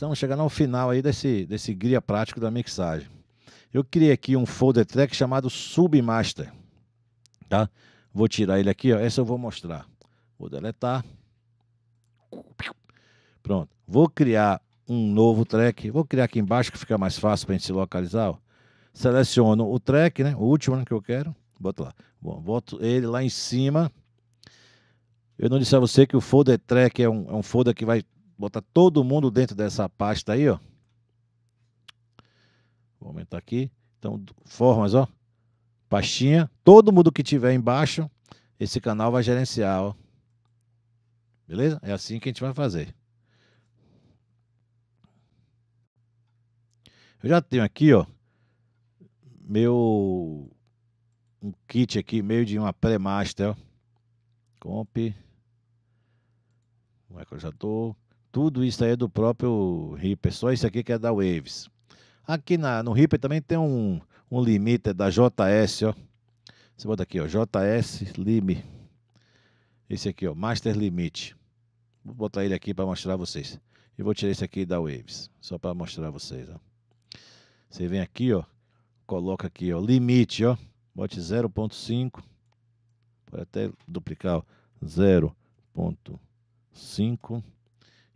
Estamos chegando ao final aí desse, desse guia prático da mixagem. Eu criei aqui um folder track chamado Submaster, tá? Vou tirar ele aqui, ó. esse eu vou mostrar. Vou deletar. Pronto. Vou criar um novo track. Vou criar aqui embaixo que fica mais fácil para a gente se localizar. Ó. Seleciono o track, né? O último né, que eu quero. Boto lá. Bom, boto ele lá em cima. Eu não disse a você que o folder track é um, é um folder que vai Bota todo mundo dentro dessa pasta aí, ó. Vou aumentar aqui. Então, formas, ó. Pastinha. Todo mundo que tiver embaixo, esse canal vai gerenciar, ó. Beleza? É assim que a gente vai fazer. Eu já tenho aqui, ó, meu um kit aqui, meio de uma pré-master, ó. Comp. Como é que eu já tô? Tudo isso aí é do próprio Reaper, só isso aqui que é da Waves. Aqui na, no Reaper também tem um, um limiter é da JS, ó. Você bota aqui, ó, JS limit Esse aqui, ó, Master Limit. Vou botar ele aqui para mostrar a vocês. Eu vou tirar esse aqui da Waves, só para mostrar a vocês, ó. Você vem aqui, ó, coloca aqui, ó, limite, ó. Bote 0.5. Pode até duplicar, ó. 0.5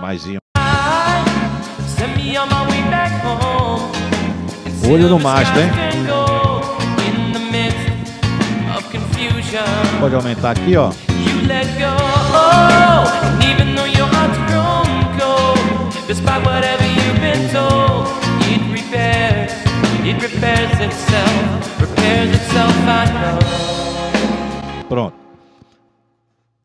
Maisinho. Olho no mastro, hein? Pode aumentar aqui, ó. Oh, whatever been told, it repairs, it repairs itself, repairs itself, Pronto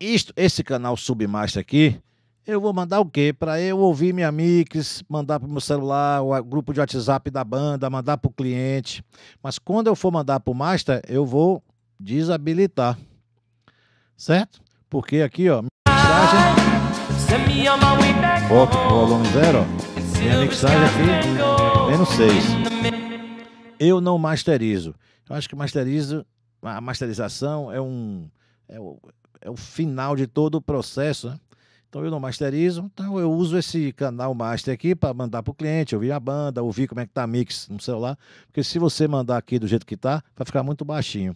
isto, esse canal Submaster aqui, eu vou mandar o quê? Para eu ouvir minha mix, mandar para o meu celular, o grupo de WhatsApp da banda, mandar para o cliente. Mas quando eu for mandar para o master, eu vou desabilitar. Certo? Porque aqui, ó, mixagem. Foco, volume zero. Ó. Minha mixagem aqui, menos 6. Eu não masterizo. Eu acho que masterizo, a masterização é um. É, é o final de todo o processo, né? Então eu não masterizo, então eu uso esse canal master aqui para mandar para o cliente, ouvir a banda, ouvir como é que tá a mix no celular, porque se você mandar aqui do jeito que tá, vai ficar muito baixinho.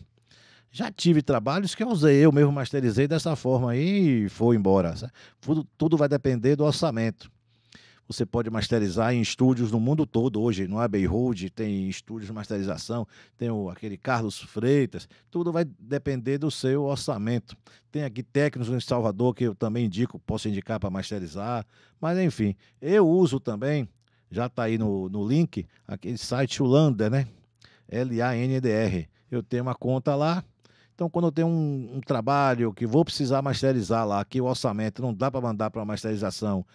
Já tive trabalhos que eu usei, eu mesmo masterizei dessa forma aí e foi embora. Tudo, tudo vai depender do orçamento. Você pode masterizar em estúdios no mundo todo hoje. No Abbey é? Road tem estúdios de masterização, tem o, aquele Carlos Freitas. Tudo vai depender do seu orçamento. Tem aqui técnicos em Salvador que eu também indico, posso indicar para masterizar. Mas enfim, eu uso também, já está aí no, no link, aquele site Lander, né? L-A-N-D-R. Eu tenho uma conta lá, então, quando eu tenho um, um, trabalho que vou precisar masterizar lá, que o orçamento não dá para mandar para masterização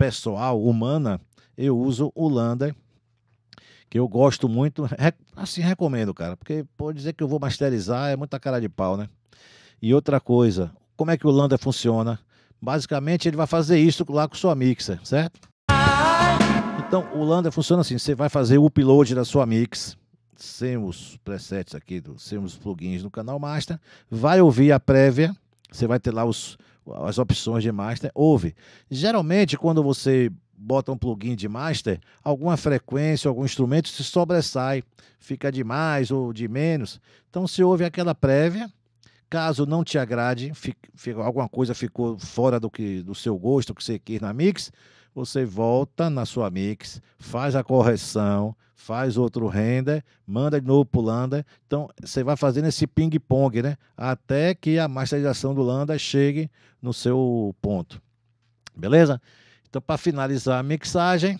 pessoal, humana, eu uso o Lander, que eu gosto muito. Assim, recomendo, cara, porque pode dizer que eu vou masterizar é muita cara de pau, né? E outra coisa, como é que o Lander funciona? Basicamente, ele vai fazer isso lá com sua mixer, certo? Então, o Lander funciona assim: você vai fazer o upload da sua mix, sem os presets aqui, sem os plugins no canal Master, vai ouvir a prévia, você vai ter lá os as opções de master, houve. Geralmente, quando você bota um plugin de master, alguma frequência, algum instrumento se sobressai, fica de mais ou de menos. Então, se houve aquela prévia, caso não te agrade, fica, alguma coisa ficou fora do, que, do seu gosto, que você quis na mix, você volta na sua mix, faz a correção, faz outro render, manda de novo para o Lambda. Então, você vai fazendo esse ping-pong, né? Até que a masterização do Lambda chegue no seu ponto. Beleza? Então, para finalizar a mixagem,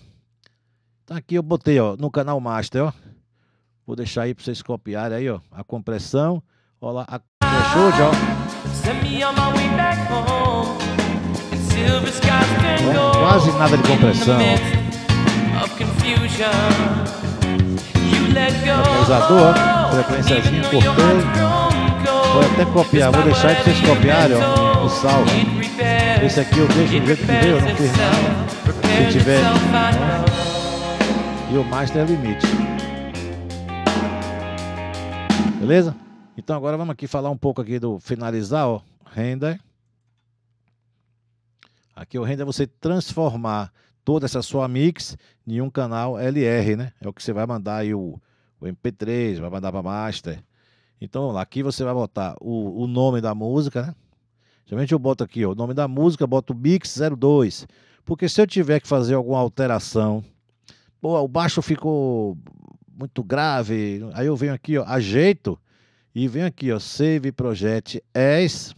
tá aqui eu botei ó, no canal Master, ó. Vou deixar aí para vocês copiarem aí, ó, a compressão. Olha lá, a... fechou já, é é quase nada de compressão. Pesador, frequência cortei. Vou até copiar, vou deixar que vocês copiarem ó, o salvo. Né? Esse aqui eu vejo do jeito que veio, eu não fiz nada. Se tiver. Né? E o Master é limite. Beleza? Então agora vamos aqui falar um pouco aqui do finalizar, ó. Render. Aqui o renda é você transformar toda essa sua mix em um canal LR, né? É o que você vai mandar aí o, o MP3, vai mandar para master. Então, lá, aqui você vai botar o, o nome da música, né? Geralmente eu boto aqui ó, o nome da música, boto mix 02, porque se eu tiver que fazer alguma alteração, pô, o baixo ficou muito grave, aí eu venho aqui, ó, ajeito e venho aqui, ó, Save Project As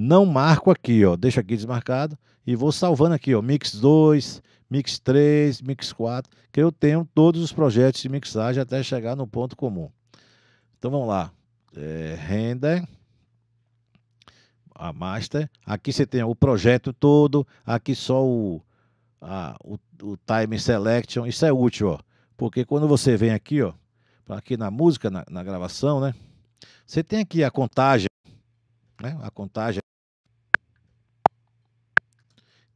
não marco aqui, ó, deixo aqui desmarcado e vou salvando aqui, ó, mix 2, mix 3, mix 4, que eu tenho todos os projetos de mixagem até chegar no ponto comum. Então vamos lá, é, render, a master, aqui você tem o projeto todo, aqui só o, a, o, o time selection, isso é útil, ó, porque quando você vem aqui, ó, aqui na música, na, na gravação, né, você tem aqui a contagem, né? a contagem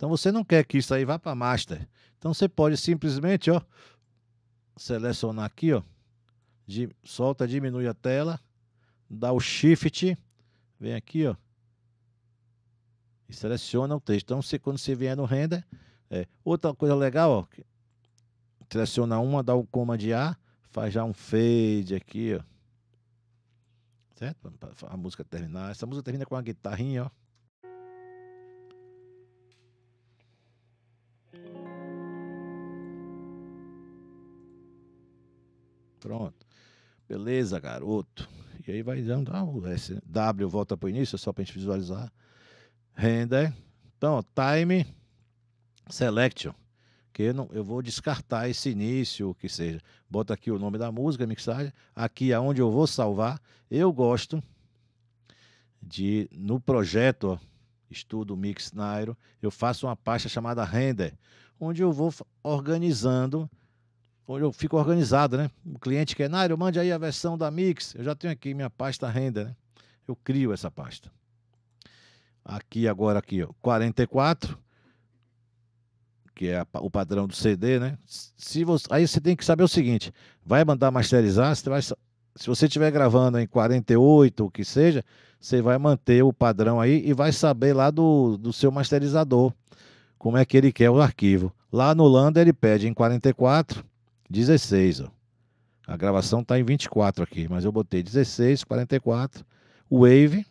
então você não quer que isso aí vá para master. Então você pode simplesmente, ó, selecionar aqui, ó, de, solta, diminui a tela, dá o shift, vem aqui, ó, e seleciona o texto. Então se, quando você vier no render, é. outra coisa legal, ó, seleciona uma, dá o um de A, faz já um fade aqui, ó. Certo? A música terminar. Essa música termina com uma guitarrinha, ó. Pronto. Beleza, garoto. E aí vai dando. Ah, o SW volta para o início, só para a gente visualizar. Render. Então, time selection. Que eu, não, eu vou descartar esse início, o que seja. Bota aqui o nome da música, mixagem. Aqui aonde é eu vou salvar. Eu gosto de, no projeto, estudo Mix Nairo, eu faço uma pasta chamada Render, onde eu vou organizando onde eu fico organizado, né? O cliente quer, Nário, mande aí a versão da Mix. Eu já tenho aqui minha pasta renda, né? Eu crio essa pasta. Aqui agora, aqui, ó, 44, que é a, o padrão do CD, né? Se você, aí você tem que saber o seguinte, vai mandar masterizar, você vai, se você estiver gravando em 48, o que seja, você vai manter o padrão aí e vai saber lá do, do seu masterizador como é que ele quer o arquivo. Lá no Landa ele pede em 44, 16, ó. A gravação tá em 24 aqui, mas eu botei 16, 44, Wave,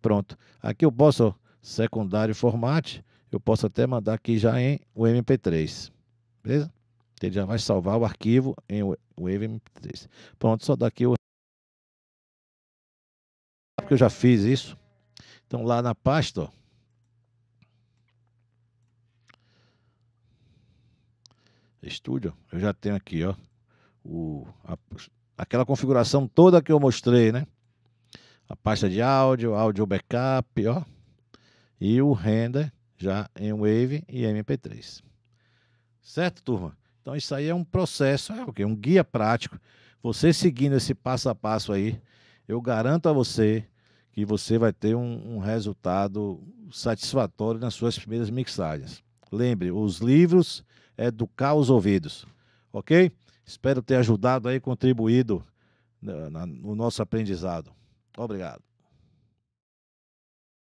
pronto. Aqui eu posso, secundário format, eu posso até mandar aqui já em o MP3, beleza? Ele já vai salvar o arquivo em Wave MP3. Pronto, só daqui o... Porque eu já fiz isso. Então lá na pasta, ó, Estúdio, eu já tenho aqui, ó, o, a, aquela configuração toda que eu mostrei, né? A pasta de áudio, áudio backup, ó, e o render já em Wave e MP3. Certo, turma? Então isso aí é um processo, é o quê? Um guia prático. Você seguindo esse passo a passo aí, eu garanto a você que você vai ter um, um resultado satisfatório nas suas primeiras mixagens. Lembre, os livros é educar os ouvidos. Ok? Espero ter ajudado aí, contribuído né, no nosso aprendizado. Obrigado.